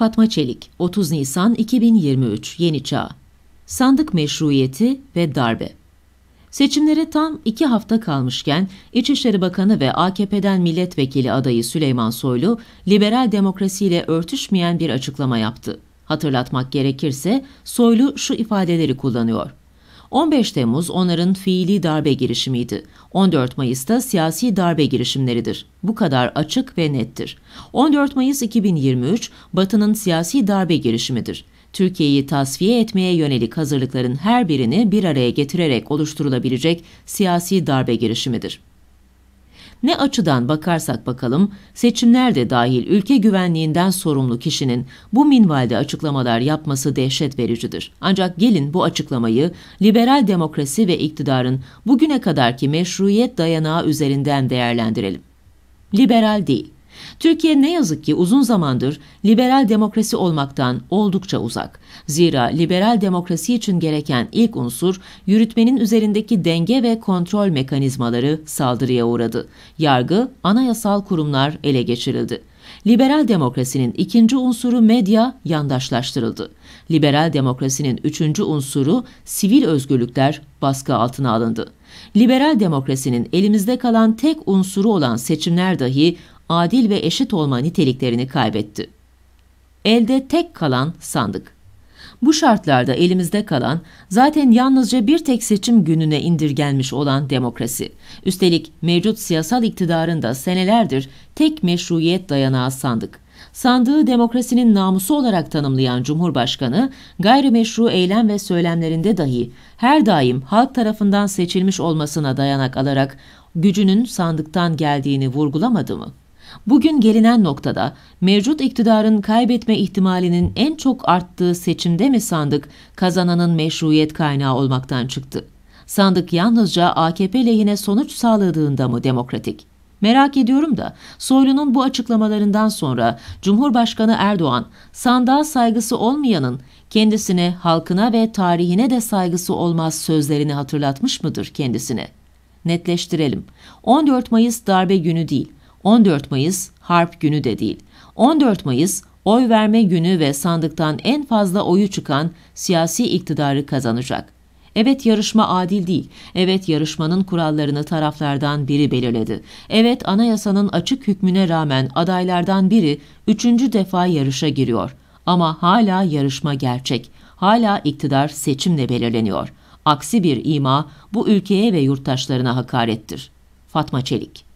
Fatma Çelik, 30 Nisan 2023, Yeni Çağ. Sandık meşruiyeti ve darbe. Seçimlere tam iki hafta kalmışken İçişleri Bakanı ve AKP'den milletvekili adayı Süleyman Soylu, liberal demokrasiyle örtüşmeyen bir açıklama yaptı. Hatırlatmak gerekirse Soylu şu ifadeleri kullanıyor. 15 Temmuz onların fiili darbe girişimiydi. 14 Mayıs'ta siyasi darbe girişimleridir. Bu kadar açık ve nettir. 14 Mayıs 2023 Batı'nın siyasi darbe girişimidir. Türkiye'yi tasfiye etmeye yönelik hazırlıkların her birini bir araya getirerek oluşturulabilecek siyasi darbe girişimidir. Ne açıdan bakarsak bakalım seçimler de dahil ülke güvenliğinden sorumlu kişinin bu minvalde açıklamalar yapması dehşet vericidir. Ancak gelin bu açıklamayı liberal demokrasi ve iktidarın bugüne kadarki meşruiyet dayanağı üzerinden değerlendirelim. Liberal değil. Türkiye ne yazık ki uzun zamandır liberal demokrasi olmaktan oldukça uzak. Zira liberal demokrasi için gereken ilk unsur yürütmenin üzerindeki denge ve kontrol mekanizmaları saldırıya uğradı. Yargı, anayasal kurumlar ele geçirildi. Liberal demokrasinin ikinci unsuru medya yandaşlaştırıldı. Liberal demokrasinin üçüncü unsuru sivil özgürlükler baskı altına alındı. Liberal demokrasinin elimizde kalan tek unsuru olan seçimler dahi adil ve eşit olma niteliklerini kaybetti. Elde tek kalan sandık. Bu şartlarda elimizde kalan zaten yalnızca bir tek seçim gününe indirgenmiş olan demokrasi. Üstelik mevcut siyasal iktidarında senelerdir tek meşruiyet dayanağı sandık. Sandığı demokrasinin namusu olarak tanımlayan Cumhurbaşkanı, gayrimeşru eylem ve söylemlerinde dahi her daim halk tarafından seçilmiş olmasına dayanak alarak gücünün sandıktan geldiğini vurgulamadı mı? Bugün gelinen noktada mevcut iktidarın kaybetme ihtimalinin en çok arttığı seçimde mi sandık kazananın meşruiyet kaynağı olmaktan çıktı? Sandık yalnızca AKP lehine sonuç sağladığında mı demokratik? Merak ediyorum da Soylu'nun bu açıklamalarından sonra Cumhurbaşkanı Erdoğan sandığa saygısı olmayanın kendisine, halkına ve tarihine de saygısı olmaz sözlerini hatırlatmış mıdır kendisine? Netleştirelim. 14 Mayıs darbe günü değil. 14 Mayıs harp günü de değil. 14 Mayıs oy verme günü ve sandıktan en fazla oyu çıkan siyasi iktidarı kazanacak. Evet yarışma adil değil. Evet yarışmanın kurallarını taraflardan biri belirledi. Evet anayasanın açık hükmüne rağmen adaylardan biri üçüncü defa yarışa giriyor. Ama hala yarışma gerçek. Hala iktidar seçimle belirleniyor. Aksi bir ima bu ülkeye ve yurttaşlarına hakarettir. Fatma Çelik